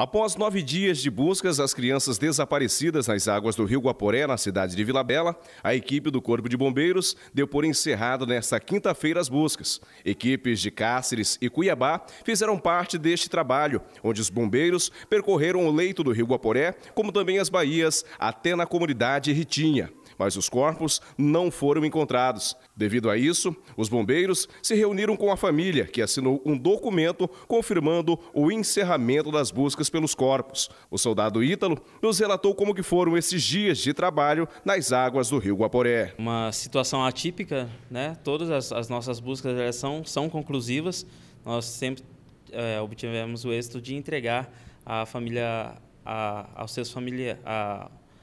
Após nove dias de buscas, as crianças desaparecidas nas águas do Rio Guaporé, na cidade de Vila Bela, a equipe do Corpo de Bombeiros deu por encerrado nesta quinta-feira as buscas. Equipes de Cáceres e Cuiabá fizeram parte deste trabalho, onde os bombeiros percorreram o leito do Rio Guaporé, como também as baías, até na comunidade Ritinha mas os corpos não foram encontrados. Devido a isso, os bombeiros se reuniram com a família, que assinou um documento confirmando o encerramento das buscas pelos corpos. O soldado Ítalo nos relatou como que foram esses dias de trabalho nas águas do Rio Guaporé. Uma situação atípica, né? Todas as, as nossas buscas são, são conclusivas. Nós sempre é, obtivemos o êxito de entregar à família, a, aos seus familiares,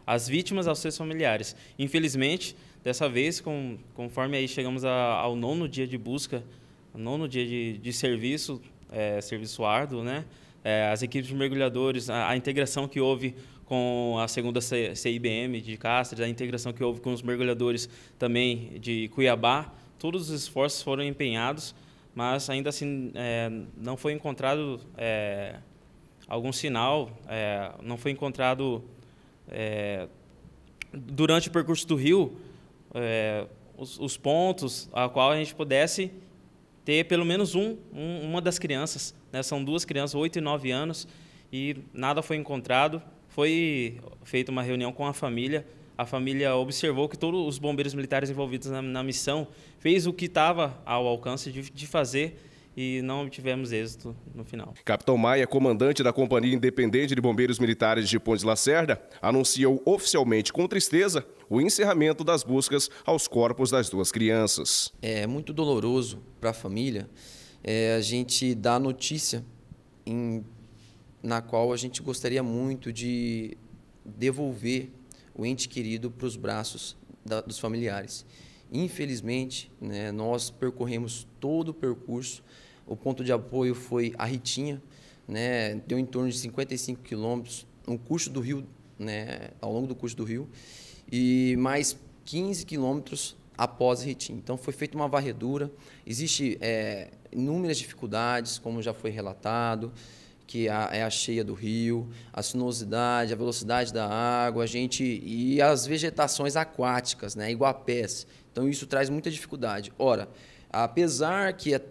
as vítimas aos seus familiares. Infelizmente, dessa vez, com, conforme aí chegamos a, ao nono dia de busca, nono dia de, de serviço, é, serviço árduo, né? É, as equipes de mergulhadores, a, a, integração que houve com a segunda CIBM de Castres, a integração que houve com os mergulhadores também de Cuiabá, todos os esforços foram empenhados, mas ainda assim é, não foi encontrado é, algum sinal, é, não foi encontrado é, durante o percurso do rio, é, os, os, pontos a qual a gente pudesse ter pelo menos um, um uma das crianças. Né? São duas crianças, 8 e 9 anos, e nada foi encontrado. Foi feita uma reunião com a família. A família observou que todos os bombeiros militares envolvidos na, na missão fez o que estava ao alcance de, de fazer e não obtivemos êxito no final. Capitão Maia, comandante da Companhia Independente de Bombeiros Militares de Ponte Lacerda, anunciou oficialmente com tristeza o encerramento das buscas aos corpos das duas crianças. É muito doloroso para a família é, a gente dar notícia em, na qual a gente gostaria muito de devolver o ente querido para os braços da, dos familiares. Infelizmente, né, nós percorremos todo o percurso. O ponto de apoio foi a Ritinha, né, deu em torno de 55 quilômetros, um curso do rio, né, ao longo do curso do rio, e mais 15 quilômetros após a Ritinha. Então, foi feita uma varredura. Existe é, inúmeras dificuldades, como já foi relatado, que é, é a cheia do rio, a sinuosidade, a velocidade da água, a gente e as vegetações aquáticas, né, iguapés. Então isso traz muita dificuldade. Ora, apesar que é,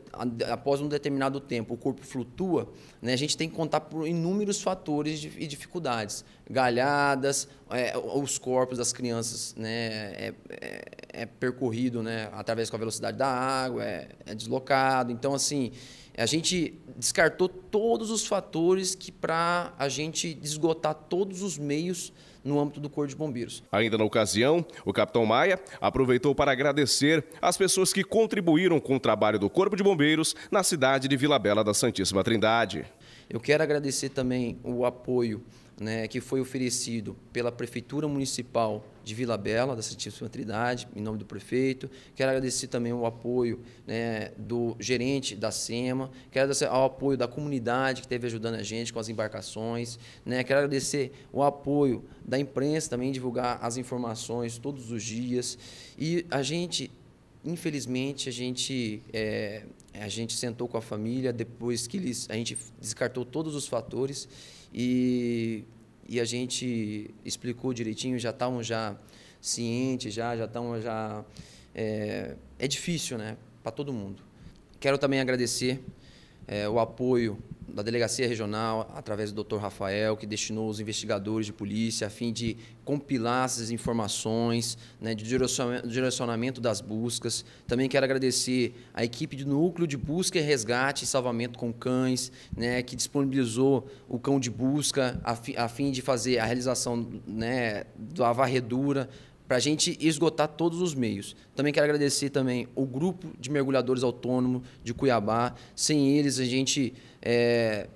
após um determinado tempo o corpo flutua, né, a gente tem que contar por inúmeros fatores e dificuldades, galhadas, é, os corpos das crianças, né, é, é é percorrido né, através com a velocidade da água, é, é deslocado. Então, assim, a gente descartou todos os fatores que para a gente esgotar todos os meios no âmbito do Corpo de Bombeiros. Ainda na ocasião, o capitão Maia aproveitou para agradecer as pessoas que contribuíram com o trabalho do Corpo de Bombeiros na cidade de Vila Bela da Santíssima Trindade. Eu quero agradecer também o apoio né, que foi oferecido pela Prefeitura Municipal de Vila Bela, da Santíssima Trindade, em nome do prefeito. Quero agradecer também o apoio né, do gerente da SEMA, quero agradecer ao apoio da comunidade que esteve ajudando a gente com as embarcações. Né, quero agradecer o apoio da imprensa também, divulgar as informações todos os dias. E a gente infelizmente a gente é, a gente sentou com a família depois que eles a gente descartou todos os fatores e, e a gente explicou direitinho, já estavam já cientes, já já já... É, é difícil, né? Para todo mundo. Quero também agradecer é, o apoio da Delegacia Regional, através do Dr. Rafael, que destinou os investigadores de polícia a fim de compilar essas informações, né, de direcionamento das buscas. Também quero agradecer a equipe do Núcleo de Busca e Resgate e Salvamento com Cães, né, que disponibilizou o cão de busca a, fi, a fim de fazer a realização né, da varredura para a gente esgotar todos os meios. Também quero agradecer também o grupo de mergulhadores autônomo de Cuiabá. Sem eles a gente é,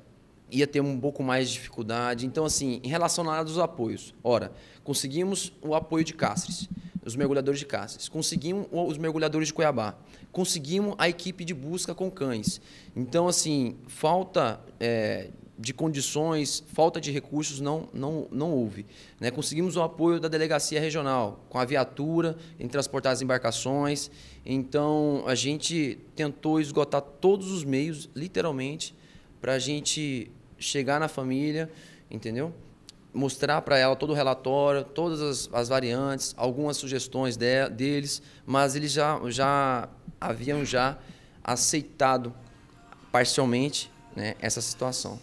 ia ter um pouco mais de dificuldade. Então, assim, em relação área dos apoios, ora, conseguimos o apoio de Cáceres, os mergulhadores de Cáceres, conseguimos os mergulhadores de Cuiabá, conseguimos a equipe de busca com cães. Então, assim, falta é, de condições, falta de recursos não, não, não houve. Né? Conseguimos o apoio da delegacia regional, com a viatura, em transportar as embarcações. Então, a gente tentou esgotar todos os meios, literalmente, para a gente chegar na família, entendeu? Mostrar para ela todo o relatório, todas as, as variantes, algumas sugestões de, deles, mas eles já, já haviam já aceitado parcialmente né, essa situação.